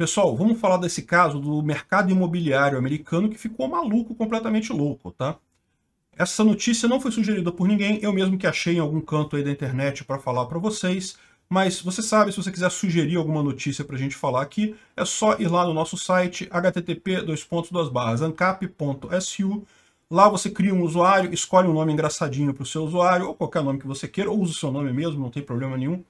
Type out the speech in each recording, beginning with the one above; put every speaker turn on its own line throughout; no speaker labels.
Pessoal, vamos falar desse caso do mercado imobiliário americano que ficou maluco, completamente louco, tá? Essa notícia não foi sugerida por ninguém, eu mesmo que achei em algum canto aí da internet para falar para vocês. Mas você sabe, se você quiser sugerir alguma notícia para a gente falar aqui, é só ir lá no nosso site http://ancap.su. Lá você cria um usuário, escolhe um nome engraçadinho para o seu usuário, ou qualquer nome que você queira, ou usa o seu nome mesmo, não tem problema nenhum.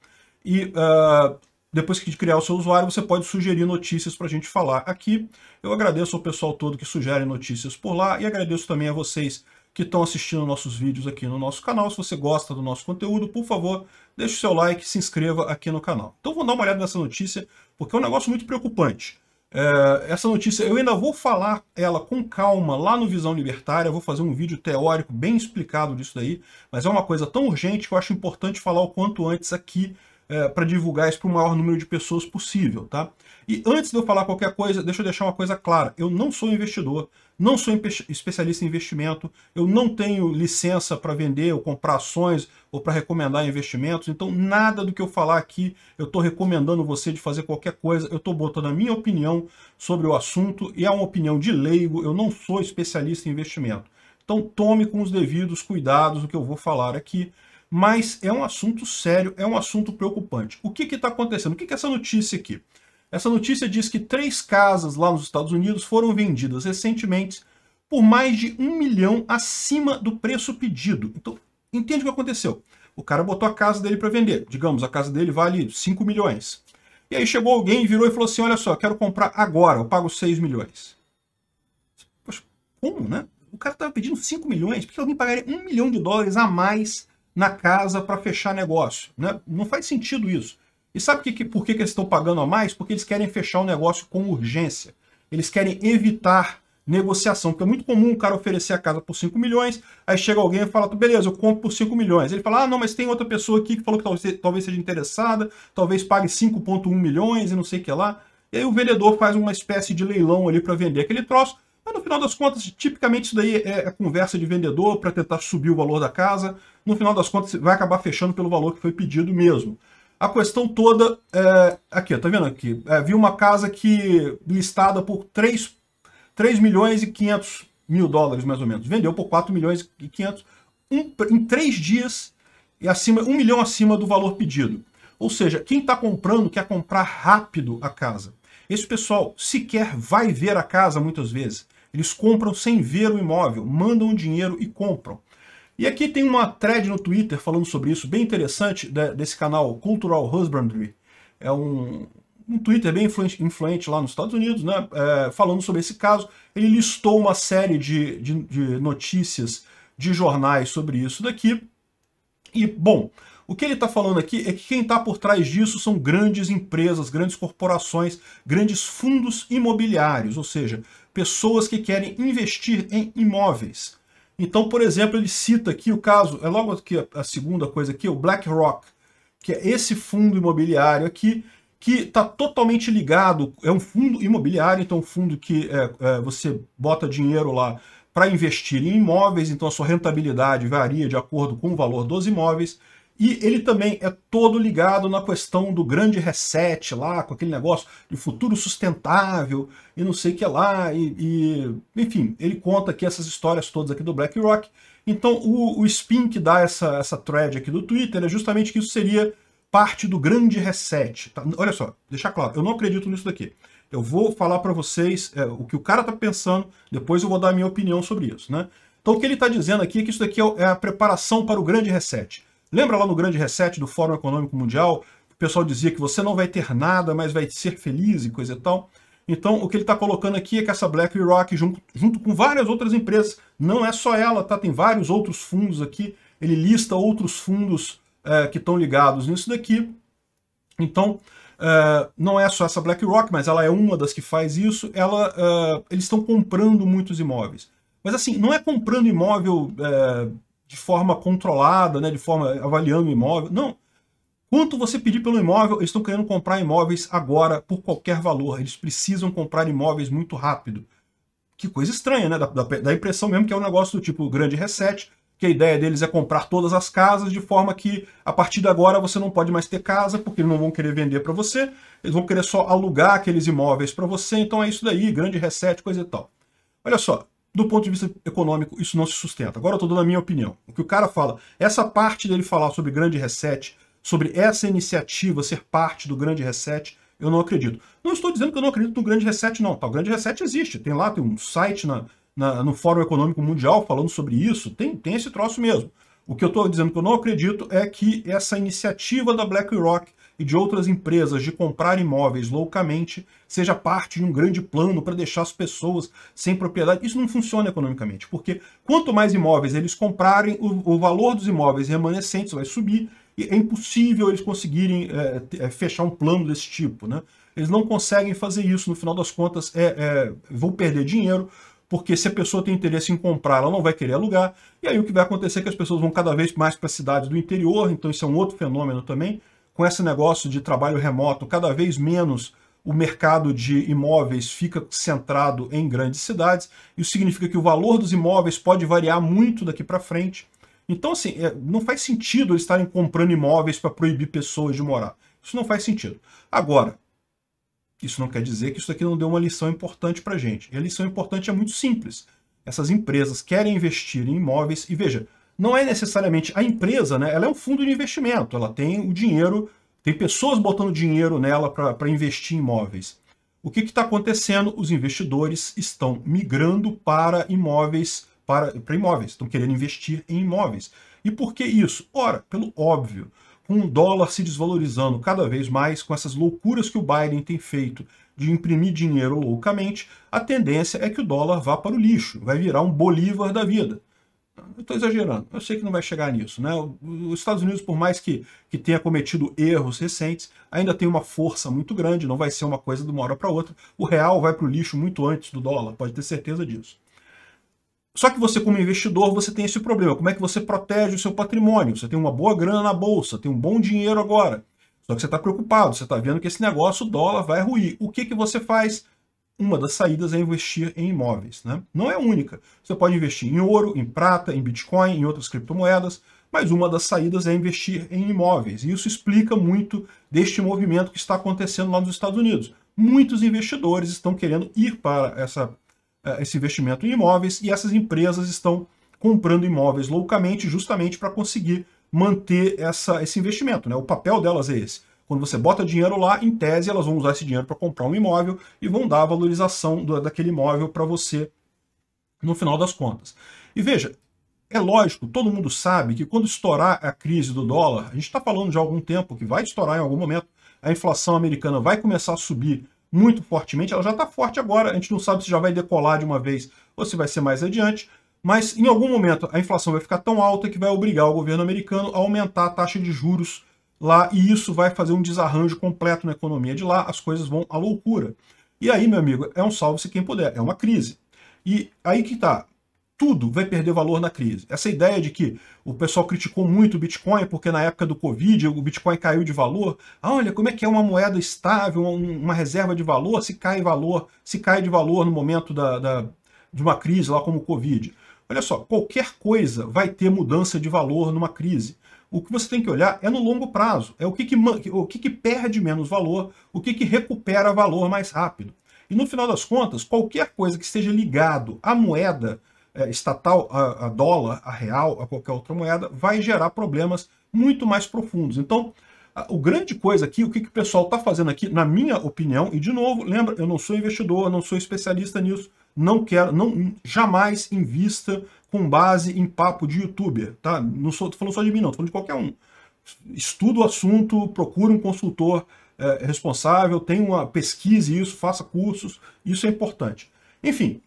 E uh, depois que criar o seu usuário, você pode sugerir notícias para a gente falar aqui. Eu agradeço ao pessoal todo que sugere notícias por lá e agradeço também a vocês que estão assistindo nossos vídeos aqui no nosso canal. Se você gosta do nosso conteúdo, por favor, deixe o seu like e se inscreva aqui no canal. Então vou dar uma olhada nessa notícia, porque é um negócio muito preocupante. É, essa notícia, eu ainda vou falar ela com calma lá no Visão Libertária, vou fazer um vídeo teórico bem explicado disso daí, mas é uma coisa tão urgente que eu acho importante falar o quanto antes aqui é, para divulgar isso para o maior número de pessoas possível, tá? E antes de eu falar qualquer coisa, deixa eu deixar uma coisa clara. Eu não sou investidor, não sou especialista em investimento, eu não tenho licença para vender ou comprar ações ou para recomendar investimentos, então nada do que eu falar aqui eu estou recomendando você de fazer qualquer coisa, eu estou botando a minha opinião sobre o assunto e é uma opinião de leigo, eu não sou especialista em investimento. Então tome com os devidos cuidados o que eu vou falar aqui, mas é um assunto sério, é um assunto preocupante. O que está acontecendo? O que, que é essa notícia aqui? Essa notícia diz que três casas lá nos Estados Unidos foram vendidas recentemente por mais de um milhão acima do preço pedido. Então, entende o que aconteceu? O cara botou a casa dele para vender. Digamos, a casa dele vale 5 milhões. E aí chegou alguém, virou e falou assim, olha só, quero comprar agora, eu pago 6 milhões. Poxa, como, né? O cara estava pedindo 5 milhões, por que alguém pagaria 1 milhão de dólares a mais na casa para fechar negócio. Né? Não faz sentido isso. E sabe que, que, por que, que eles estão pagando a mais? Porque eles querem fechar o negócio com urgência. Eles querem evitar negociação, porque é muito comum o cara oferecer a casa por 5 milhões, aí chega alguém e fala, tá, beleza, eu compro por 5 milhões. Ele fala, ah, não, mas tem outra pessoa aqui que falou que talvez, talvez seja interessada, talvez pague 5.1 milhões e não sei o que lá. E aí o vendedor faz uma espécie de leilão ali para vender aquele troço, mas no final das contas, tipicamente isso daí é, é conversa de vendedor para tentar subir o valor da casa. No final das contas, vai acabar fechando pelo valor que foi pedido mesmo. A questão toda é. Aqui, tá vendo aqui? É, vi uma casa que listada por 3, 3 milhões e 500 mil dólares, mais ou menos. Vendeu por 4 milhões e 500 um, em 3 dias e acima, 1 milhão acima do valor pedido. Ou seja, quem está comprando quer comprar rápido a casa. Esse pessoal sequer vai ver a casa muitas vezes. Eles compram sem ver o imóvel, mandam o dinheiro e compram. E aqui tem uma thread no Twitter falando sobre isso, bem interessante, desse canal Cultural Husbandry. É um, um Twitter bem influente, influente, lá nos Estados Unidos, né? É, falando sobre esse caso. Ele listou uma série de, de, de notícias de jornais sobre isso daqui. E, bom, o que ele está falando aqui é que quem está por trás disso são grandes empresas, grandes corporações, grandes fundos imobiliários, ou seja, pessoas que querem investir em imóveis. Então, por exemplo, ele cita aqui o caso, é logo aqui a segunda coisa aqui, o BlackRock, que é esse fundo imobiliário aqui, que está totalmente ligado, é um fundo imobiliário, então é um fundo que é, é, você bota dinheiro lá para investir em imóveis, então a sua rentabilidade varia de acordo com o valor dos imóveis, e ele também é todo ligado na questão do grande reset lá, com aquele negócio de futuro sustentável e não sei o que lá. E, e, enfim, ele conta aqui essas histórias todas aqui do BlackRock. Então o, o spin que dá essa, essa thread aqui do Twitter é justamente que isso seria parte do grande reset. Tá? Olha só, deixar claro, eu não acredito nisso daqui. Eu vou falar para vocês é, o que o cara tá pensando, depois eu vou dar a minha opinião sobre isso, né? Então o que ele está dizendo aqui é que isso daqui é, é a preparação para o grande reset. Lembra lá no grande reset do Fórum Econômico Mundial? O pessoal dizia que você não vai ter nada, mas vai ser feliz e coisa e tal. Então, o que ele está colocando aqui é que essa BlackRock, junto, junto com várias outras empresas, não é só ela, tá? Tem vários outros fundos aqui. Ele lista outros fundos é, que estão ligados nisso daqui. Então, é, não é só essa BlackRock, mas ela é uma das que faz isso. Ela, é, eles estão comprando muitos imóveis. Mas assim, não é comprando imóvel é, de forma controlada, né, de forma avaliando o imóvel. Não. Quanto você pedir pelo imóvel, eles estão querendo comprar imóveis agora por qualquer valor. Eles precisam comprar imóveis muito rápido. Que coisa estranha, né? Da, impressão mesmo que é um negócio do tipo grande reset, que a ideia deles é comprar todas as casas de forma que a partir de agora você não pode mais ter casa, porque eles não vão querer vender para você, eles vão querer só alugar aqueles imóveis para você, então é isso daí, grande reset, coisa e tal. Olha só, do ponto de vista econômico, isso não se sustenta. Agora eu estou dando a minha opinião. O que o cara fala, essa parte dele falar sobre grande reset, sobre essa iniciativa ser parte do grande reset, eu não acredito. Não estou dizendo que eu não acredito no grande reset, não. Tá, o grande reset existe. Tem lá, tem um site na, na, no Fórum Econômico Mundial falando sobre isso. Tem, tem esse troço mesmo. O que eu estou dizendo que eu não acredito é que essa iniciativa da BlackRock e de outras empresas de comprar imóveis loucamente seja parte de um grande plano para deixar as pessoas sem propriedade. Isso não funciona economicamente, porque quanto mais imóveis eles comprarem, o, o valor dos imóveis remanescentes vai subir e é impossível eles conseguirem é, é, fechar um plano desse tipo. Né? Eles não conseguem fazer isso, no final das contas, é, é, vão perder dinheiro, porque se a pessoa tem interesse em comprar, ela não vai querer alugar, e aí o que vai acontecer é que as pessoas vão cada vez mais para a cidade do interior, então isso é um outro fenômeno também, com esse negócio de trabalho remoto, cada vez menos o mercado de imóveis fica centrado em grandes cidades. Isso significa que o valor dos imóveis pode variar muito daqui para frente. Então, assim, é, não faz sentido eles estarem comprando imóveis para proibir pessoas de morar. Isso não faz sentido. Agora, isso não quer dizer que isso aqui não deu uma lição importante para gente. E a lição importante é muito simples. Essas empresas querem investir em imóveis e veja, não é necessariamente a empresa, né? Ela é um fundo de investimento, ela tem o dinheiro, tem pessoas botando dinheiro nela para investir em imóveis. O que está acontecendo? Os investidores estão migrando para imóveis, para, para imóveis, estão querendo investir em imóveis. E por que isso? Ora, pelo óbvio, com o dólar se desvalorizando cada vez mais, com essas loucuras que o Biden tem feito de imprimir dinheiro loucamente, a tendência é que o dólar vá para o lixo, vai virar um Bolívar da vida. Eu estou exagerando, eu sei que não vai chegar nisso. Né? Os Estados Unidos, por mais que, que tenha cometido erros recentes, ainda tem uma força muito grande, não vai ser uma coisa de uma hora para outra. O real vai para o lixo muito antes do dólar, pode ter certeza disso. Só que você, como investidor, você tem esse problema. Como é que você protege o seu patrimônio? Você tem uma boa grana na bolsa, tem um bom dinheiro agora. Só que você está preocupado, você está vendo que esse negócio, o dólar, vai ruir. O que, que você faz? uma das saídas é investir em imóveis. Né? Não é única. Você pode investir em ouro, em prata, em Bitcoin, em outras criptomoedas, mas uma das saídas é investir em imóveis. E isso explica muito deste movimento que está acontecendo lá nos Estados Unidos. Muitos investidores estão querendo ir para essa, eh, esse investimento em imóveis e essas empresas estão comprando imóveis loucamente justamente para conseguir manter essa, esse investimento. Né? O papel delas é esse quando você bota dinheiro lá, em tese, elas vão usar esse dinheiro para comprar um imóvel e vão dar a valorização do, daquele imóvel para você no final das contas. E veja, é lógico, todo mundo sabe que quando estourar a crise do dólar, a gente está falando já há algum tempo que vai estourar em algum momento, a inflação americana vai começar a subir muito fortemente, ela já está forte agora, a gente não sabe se já vai decolar de uma vez ou se vai ser mais adiante, mas em algum momento a inflação vai ficar tão alta que vai obrigar o governo americano a aumentar a taxa de juros lá e isso vai fazer um desarranjo completo na economia de lá, as coisas vão à loucura. E aí, meu amigo, é um salve-se quem puder, é uma crise. E aí que tá, tudo vai perder valor na crise. Essa ideia de que o pessoal criticou muito o Bitcoin porque na época do Covid o Bitcoin caiu de valor. Ah, olha, como é que é uma moeda estável, uma reserva de valor, se cai valor, se cai de valor no momento da, da de uma crise lá como o Covid. Olha só, qualquer coisa vai ter mudança de valor numa crise o que você tem que olhar é no longo prazo. É o que, que, o que, que perde menos valor, o que, que recupera valor mais rápido. E no final das contas, qualquer coisa que esteja ligado à moeda é, estatal, a, a, dólar, a real, a qualquer outra moeda, vai gerar problemas muito mais profundos. Então, a, o grande coisa aqui, o que, que o pessoal está fazendo aqui, na minha opinião, e de novo, lembra, eu não sou investidor, não sou especialista nisso, não quero, não, jamais invista com base em papo de youtuber, tá? Não sou, tô falando só de mim, não, tô falando de qualquer um. Estuda o assunto, procure um consultor é, responsável, tem uma pesquise isso, faça cursos, isso é importante. Enfim,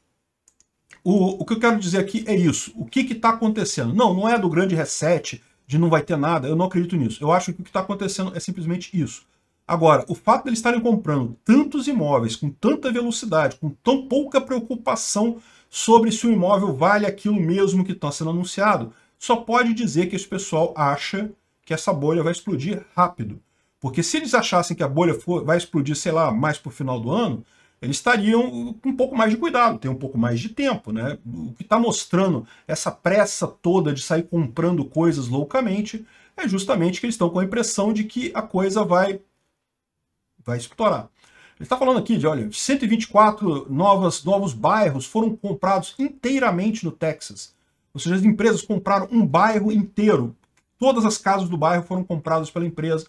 o, o que eu quero dizer aqui é isso. O que está acontecendo? Não, não é do grande reset, de não vai ter nada, eu não acredito nisso. Eu acho que o que está acontecendo é simplesmente isso. Agora, o fato deles de estarem comprando tantos imóveis com tanta velocidade, com tão pouca preocupação sobre se o imóvel vale aquilo mesmo que está sendo anunciado, só pode dizer que esse pessoal acha que essa bolha vai explodir rápido. Porque se eles achassem que a bolha for, vai explodir, sei lá, mais para o final do ano, eles estariam uh, com um pouco mais de cuidado, tem um pouco mais de tempo. Né? O que está mostrando essa pressa toda de sair comprando coisas loucamente é justamente que eles estão com a impressão de que a coisa vai vai explorar. Ele está falando aqui de, olha, 124 novas, novos bairros foram comprados inteiramente no Texas. Ou seja, as empresas compraram um bairro inteiro. Todas as casas do bairro foram compradas pela empresa.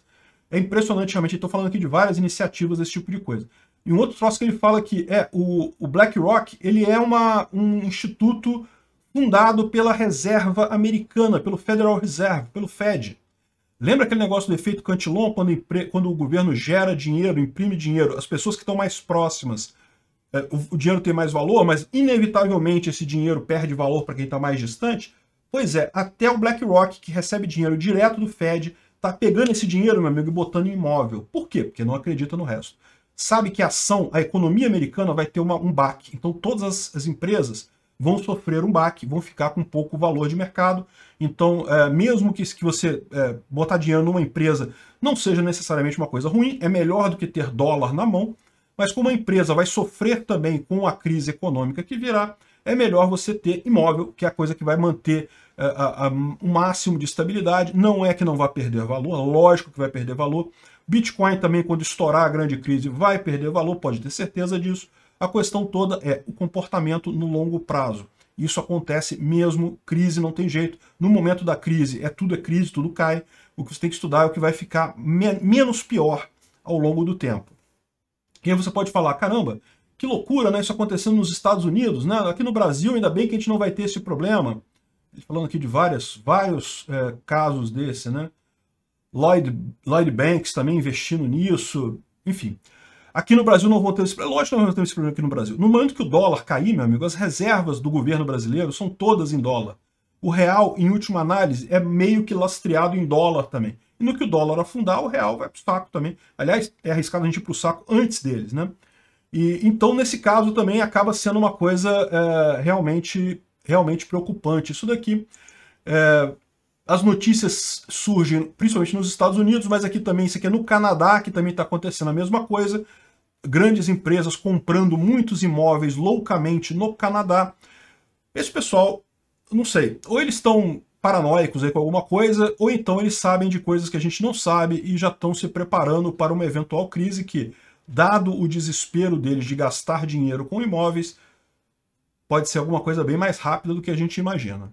É impressionante, realmente. Estou falando aqui de várias iniciativas desse tipo de coisa. E um outro troço que ele fala aqui é o, o BlackRock, ele é uma, um instituto fundado pela Reserva Americana, pelo Federal Reserve, pelo Fed. Lembra aquele negócio do efeito Cantillon, quando, empre... quando o governo gera dinheiro, imprime dinheiro, as pessoas que estão mais próximas, é, o, dinheiro tem mais valor, mas inevitavelmente esse dinheiro perde valor para quem está mais distante? Pois é, até o BlackRock, que recebe dinheiro direto do Fed, está pegando esse dinheiro, meu amigo, e botando em imóvel. Por quê? Porque não acredita no resto. Sabe que a ação, a economia americana vai ter uma, um baque. Então todas as, as empresas vão sofrer um baque, vão ficar com pouco valor de mercado, então, é, mesmo que, que você é, botar dinheiro numa empresa não seja necessariamente uma coisa ruim, é melhor do que ter dólar na mão, mas como a empresa vai sofrer também com a crise econômica que virá, é melhor você ter imóvel, que é a coisa que vai manter é, a, a, o máximo de estabilidade. Não é que não vai perder valor, lógico que vai perder valor. Bitcoin também, quando estourar a grande crise, vai perder valor, pode ter certeza disso. A questão toda é o comportamento no longo prazo. Isso acontece mesmo, crise não tem jeito. No momento da crise, é tudo é crise, tudo cai. O que você tem que estudar é o que vai ficar me menos pior ao longo do tempo. E aí você pode falar, caramba, que loucura, né? Isso acontecendo nos Estados Unidos, né? Aqui no Brasil, ainda bem que a gente não vai ter esse problema. Tá falando aqui de várias, vários é, casos desse, né? Lloyd, Lloyd Banks também investindo nisso, enfim. Aqui no Brasil não vou ter esse problema. É lógico que não vou ter esse problema aqui no Brasil. No momento que o dólar cair, meu amigo, as reservas do governo brasileiro são todas em dólar. O real, em última análise, é meio que lastreado em dólar também. E no que o dólar afundar, o real vai para o saco também. Aliás, é arriscado a gente ir para o saco antes deles, né? E, então, nesse caso também acaba sendo uma coisa é, realmente, realmente preocupante. Isso daqui, é, as notícias surgem principalmente nos Estados Unidos, mas aqui também, isso aqui é no Canadá, que também está acontecendo a mesma coisa grandes empresas comprando muitos imóveis loucamente no Canadá. Esse pessoal, não sei, ou eles estão paranoicos aí com alguma coisa, ou então eles sabem de coisas que a gente não sabe e já estão se preparando para uma eventual crise que, dado o desespero deles de gastar dinheiro com imóveis, pode ser alguma coisa bem mais rápida do que a gente imagina